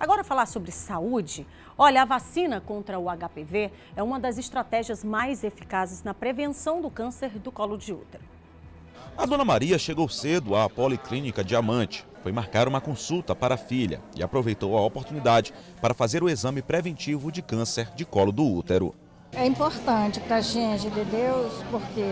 Agora, falar sobre saúde. Olha, a vacina contra o HPV é uma das estratégias mais eficazes na prevenção do câncer do colo de útero. A dona Maria chegou cedo à Policlínica Diamante. Foi marcar uma consulta para a filha e aproveitou a oportunidade para fazer o exame preventivo de câncer de colo do útero. É importante para a gente, de Deus, porque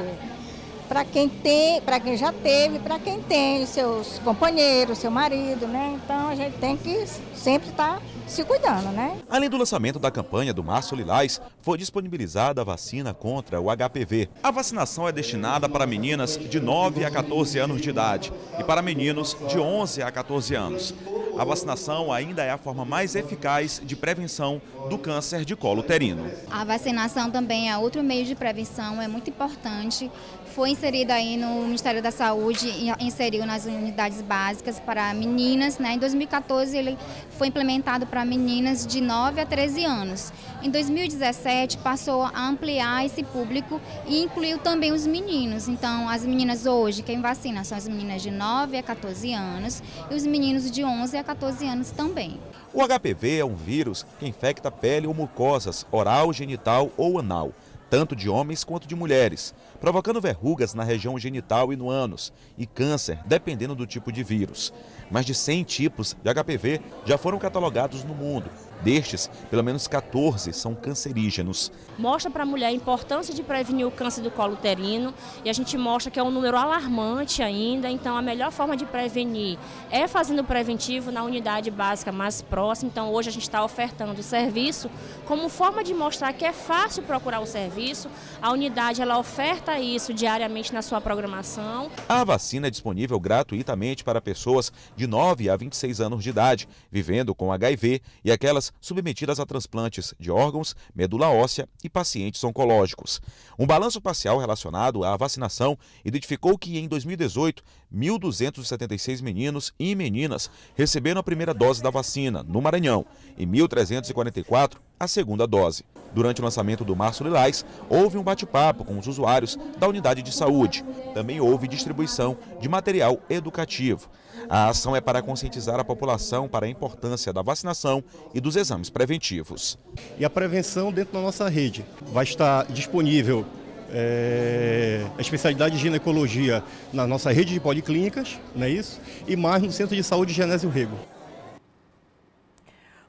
para quem tem, para quem já teve, para quem tem seus companheiros, seu marido, né? Então a gente tem que sempre estar tá se cuidando, né? Além do lançamento da campanha do Março Lilás, foi disponibilizada a vacina contra o HPV. A vacinação é destinada para meninas de 9 a 14 anos de idade e para meninos de 11 a 14 anos. A vacinação ainda é a forma mais eficaz de prevenção do câncer de colo uterino. A vacinação também é outro meio de prevenção, é muito importante foi inserida aí no Ministério da Saúde, e inseriu nas unidades básicas para meninas. Né? Em 2014 ele foi implementado para meninas de 9 a 13 anos. Em 2017 passou a ampliar esse público e incluiu também os meninos. Então as meninas hoje, quem vacina são as meninas de 9 a 14 anos e os meninos de 11 a 14 anos também. O HPV é um vírus que infecta pele ou mucosas, oral, genital ou anal tanto de homens quanto de mulheres, provocando verrugas na região genital e no ânus e câncer, dependendo do tipo de vírus. Mais de 100 tipos de HPV já foram catalogados no mundo, Destes, pelo menos 14 são cancerígenos. Mostra para a mulher a importância de prevenir o câncer do colo uterino e a gente mostra que é um número alarmante ainda, então a melhor forma de prevenir é fazendo preventivo na unidade básica mais próxima. Então hoje a gente está ofertando o serviço como forma de mostrar que é fácil procurar o serviço. A unidade ela oferta isso diariamente na sua programação. A vacina é disponível gratuitamente para pessoas de 9 a 26 anos de idade, vivendo com HIV e aquelas pessoas submetidas a transplantes de órgãos, medula óssea e pacientes oncológicos. Um balanço parcial relacionado à vacinação identificou que em 2018, 1.276 meninos e meninas receberam a primeira dose da vacina no Maranhão e 1.344 a segunda dose. Durante o lançamento do Março Lilás, houve um bate-papo com os usuários da unidade de saúde. Também houve distribuição de material educativo. A ação é para conscientizar a população para a importância da vacinação e dos exames preventivos. E a prevenção dentro da nossa rede vai estar disponível é, a especialidade de ginecologia na nossa rede de policlínicas, não é isso? E mais no Centro de Saúde Genésio Rego.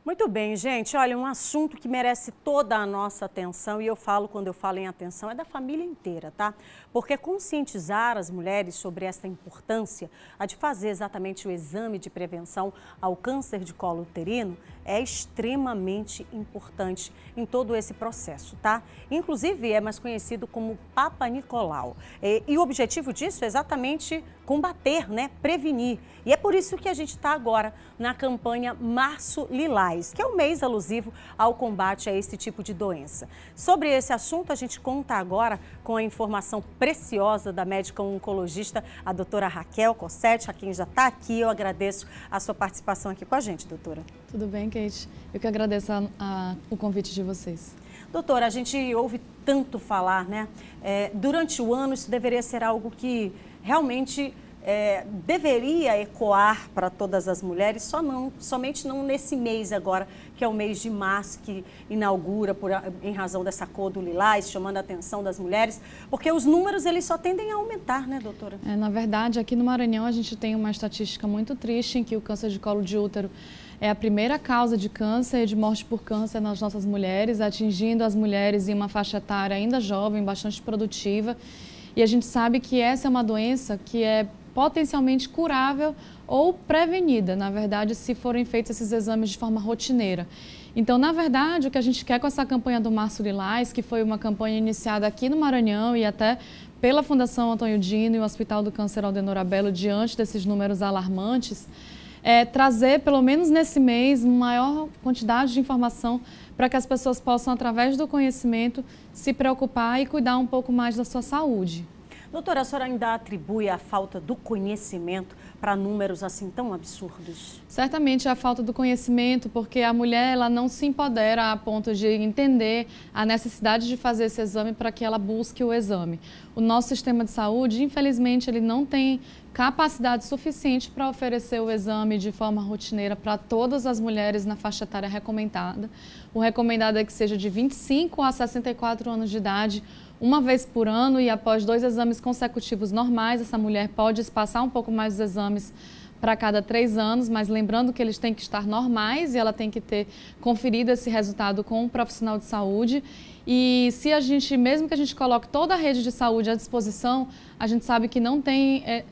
Muito bem, gente. Olha, um assunto que merece toda a nossa atenção, e eu falo quando eu falo em atenção, é da família inteira, tá? Porque conscientizar as mulheres sobre essa importância, a de fazer exatamente o exame de prevenção ao câncer de colo uterino, é extremamente importante em todo esse processo, tá? Inclusive, é mais conhecido como Papa Nicolau. E, e o objetivo disso é exatamente combater, né, prevenir. E é por isso que a gente está agora na campanha Março Lilás, que é o um mês alusivo ao combate a esse tipo de doença. Sobre esse assunto, a gente conta agora com a informação preciosa da médica oncologista, a doutora Raquel Cossetti. Raquel já está aqui, eu agradeço a sua participação aqui com a gente, doutora. Tudo bem, Kate? Eu que agradeço a, a, o convite de vocês. Doutora, a gente ouve tanto falar, né? É, durante o ano isso deveria ser algo que realmente é, deveria ecoar para todas as mulheres, só não, somente não nesse mês agora, que é o mês de março, que inaugura por, em razão dessa cor do lilás, chamando a atenção das mulheres, porque os números eles só tendem a aumentar, né, doutora? É, na verdade, aqui no Maranhão a gente tem uma estatística muito triste em que o câncer de colo de útero é a primeira causa de câncer e de morte por câncer nas nossas mulheres, atingindo as mulheres em uma faixa etária ainda jovem, bastante produtiva. E a gente sabe que essa é uma doença que é potencialmente curável ou prevenida, na verdade, se forem feitos esses exames de forma rotineira. Então, na verdade, o que a gente quer com essa campanha do Março Lilás, que foi uma campanha iniciada aqui no Maranhão e até pela Fundação Antônio Dino e o Hospital do Câncer Aldenor Abelo, diante desses números alarmantes, é, trazer, pelo menos nesse mês, maior quantidade de informação para que as pessoas possam, através do conhecimento, se preocupar e cuidar um pouco mais da sua saúde. Doutora, a senhora ainda atribui a falta do conhecimento para números assim tão absurdos? Certamente a falta do conhecimento, porque a mulher ela não se empodera a ponto de entender a necessidade de fazer esse exame para que ela busque o exame. O nosso sistema de saúde, infelizmente, ele não tem capacidade suficiente para oferecer o exame de forma rotineira para todas as mulheres na faixa etária recomendada. O recomendado é que seja de 25 a 64 anos de idade uma vez por ano e após dois exames consecutivos normais, essa mulher pode espaçar um pouco mais os exames para cada três anos, mas lembrando que eles têm que estar normais e ela tem que ter conferido esse resultado com um profissional de saúde. E se a gente, mesmo que a gente coloque toda a rede de saúde à disposição, a gente sabe que não tem é,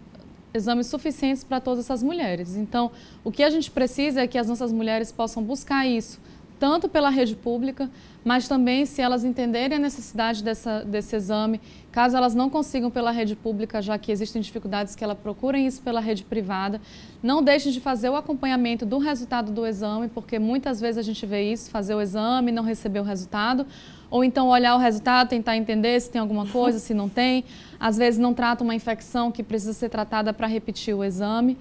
exames suficientes para todas essas mulheres. Então, o que a gente precisa é que as nossas mulheres possam buscar isso tanto pela rede pública, mas também se elas entenderem a necessidade dessa, desse exame, caso elas não consigam pela rede pública, já que existem dificuldades que elas procurem isso pela rede privada, não deixem de fazer o acompanhamento do resultado do exame, porque muitas vezes a gente vê isso, fazer o exame, não receber o resultado, ou então olhar o resultado, tentar entender se tem alguma coisa, se não tem. Às vezes não trata uma infecção que precisa ser tratada para repetir o exame.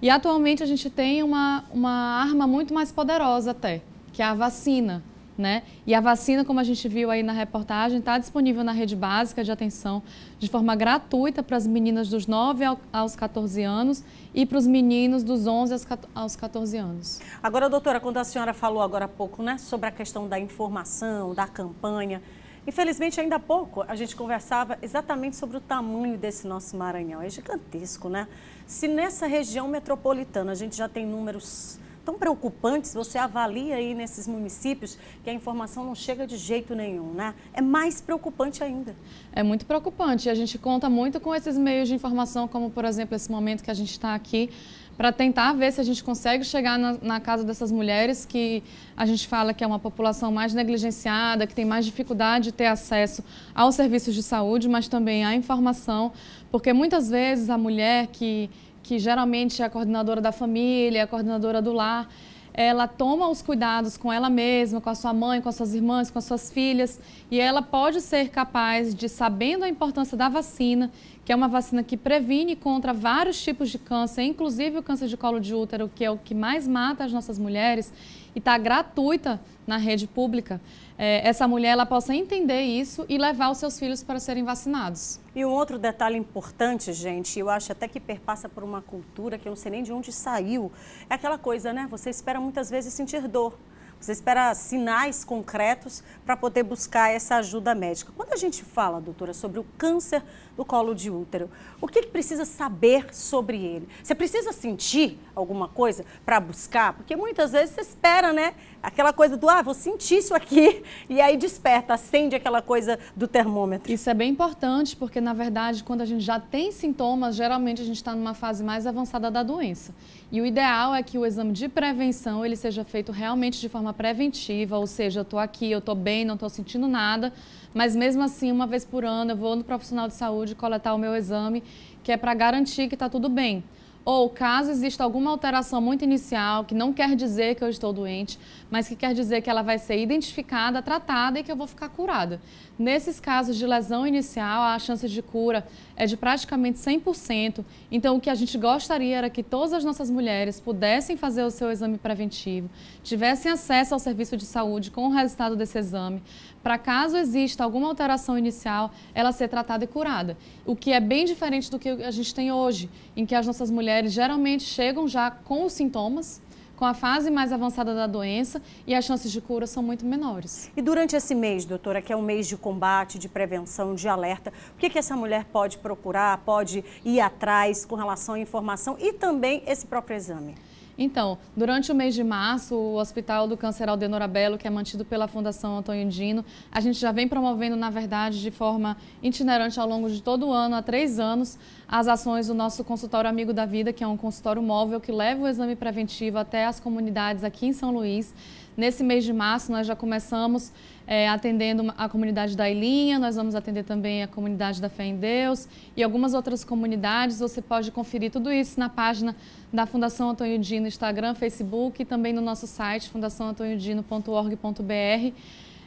E atualmente a gente tem uma, uma arma muito mais poderosa até, que é a vacina. Né? E a vacina, como a gente viu aí na reportagem, está disponível na rede básica de atenção de forma gratuita para as meninas dos 9 aos 14 anos e para os meninos dos 11 aos 14 anos. Agora, doutora, quando a senhora falou agora há pouco né, sobre a questão da informação, da campanha, infelizmente ainda há pouco a gente conversava exatamente sobre o tamanho desse nosso Maranhão. É gigantesco, né? Se nessa região metropolitana a gente já tem números tão preocupantes, você avalia aí nesses municípios que a informação não chega de jeito nenhum, né? É mais preocupante ainda. É muito preocupante. A gente conta muito com esses meios de informação, como por exemplo esse momento que a gente está aqui, para tentar ver se a gente consegue chegar na, na, casa dessas mulheres que a gente fala que é uma população mais negligenciada, que tem mais dificuldade de ter acesso aos serviços de saúde, mas também à informação, porque muitas vezes a mulher que que geralmente é a coordenadora da família, a coordenadora do lar, ela toma os cuidados com ela mesma, com a sua mãe, com as suas irmãs, com as suas filhas, e ela pode ser capaz de, sabendo a importância da vacina, que é uma vacina que previne contra vários tipos de câncer, inclusive o câncer de colo de útero, que é o que mais mata as nossas mulheres, e está gratuita na rede pública. É, essa mulher ela possa entender isso e levar os seus filhos para serem vacinados. E um outro detalhe importante, gente, eu acho até que perpassa por uma cultura que eu não sei nem de onde saiu, é aquela coisa, né? Você espera muitas vezes sentir dor. Você espera sinais concretos para poder buscar essa ajuda médica. Quando a gente fala, doutora, sobre o câncer do colo de útero, o que, que precisa saber sobre ele? Você precisa sentir alguma coisa para buscar? Porque muitas vezes você espera, né? Aquela coisa do, ah, vou sentir isso aqui, e aí desperta, acende aquela coisa do termômetro. Isso é bem importante, porque na verdade, quando a gente já tem sintomas, geralmente a gente está numa fase mais avançada da doença. E o ideal é que o exame de prevenção ele seja feito realmente de forma forma preventiva, ou seja, eu estou aqui, eu estou bem, não estou sentindo nada, mas mesmo assim, uma vez por ano, eu vou no profissional de saúde coletar o meu exame, que é para garantir que está tudo bem. Ou caso exista alguma alteração muito inicial, que não quer dizer que eu estou doente, mas que quer dizer que ela vai ser identificada, tratada e que eu vou ficar curada. Nesses casos de lesão inicial, a chance de cura é de praticamente 100%. Então, o que a gente gostaria era que todas as nossas mulheres pudessem fazer o seu exame preventivo, tivessem acesso ao serviço de saúde com o resultado desse exame, para caso exista alguma alteração inicial, ela ser tratada e curada. O que é bem diferente do que a gente tem hoje, em que as nossas mulheres mulheres geralmente chegam já com os sintomas, com a fase mais avançada da doença e as chances de cura são muito menores. E durante esse mês, doutora, que é um mês de combate, de prevenção, de alerta, o que, que essa mulher pode procurar, pode ir atrás com relação à informação e também esse próprio exame? Então, durante o mês de março, o Hospital do Câncer Aldenora Belo, que é mantido pela Fundação Antônio Dino, a gente já vem promovendo, na verdade, de forma itinerante ao longo de todo o ano, há três anos, as ações do nosso consultório Amigo da Vida, que é um consultório móvel que leva o exame preventivo até as comunidades aqui em São Luís. Nesse mês de março, nós já começamos é, atendendo a comunidade da Ilhinha, nós vamos atender também a comunidade da Fé em Deus e algumas outras comunidades. Você pode conferir tudo isso na página da Fundação Antônio Dino, Instagram, Facebook e também no nosso site fundaçãoantoniodino.org.br.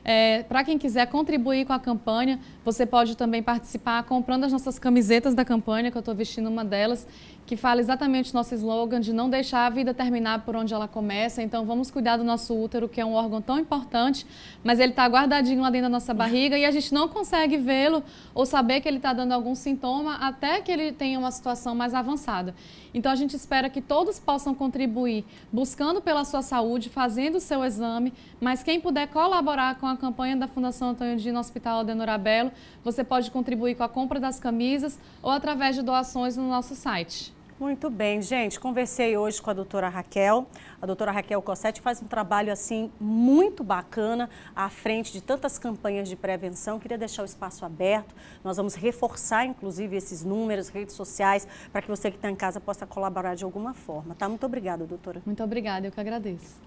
É, para quem quiser contribuir com a campanha, você pode também participar comprando as nossas camisetas da campanha, que eu estou vestindo uma delas, que fala exatamente o nosso slogan de não deixar a vida terminar por onde ela começa. Então, vamos cuidar do nosso útero, que é um órgão tão importante, mas ele está guardadinho lá dentro da nossa barriga e a gente não consegue vê-lo ou saber que ele está dando algum sintoma até que ele tenha uma situação mais avançada. Então, a gente espera que todos possam contribuir buscando pela sua saúde, fazendo o seu exame, mas quem puder colaborar com a campanha da Fundação Antônio Dino Hospital Aldenor você pode contribuir com a compra das camisas ou através de doações no nosso site. Muito bem, gente. Conversei hoje com a doutora Raquel. A doutora Raquel Cossetti faz um trabalho, assim, muito bacana à frente de tantas campanhas de prevenção. Queria deixar o espaço aberto. Nós vamos reforçar, inclusive, esses números, redes sociais, para que você que está em casa possa colaborar de alguma forma, tá? Muito obrigada, doutora. Muito obrigada, eu que agradeço.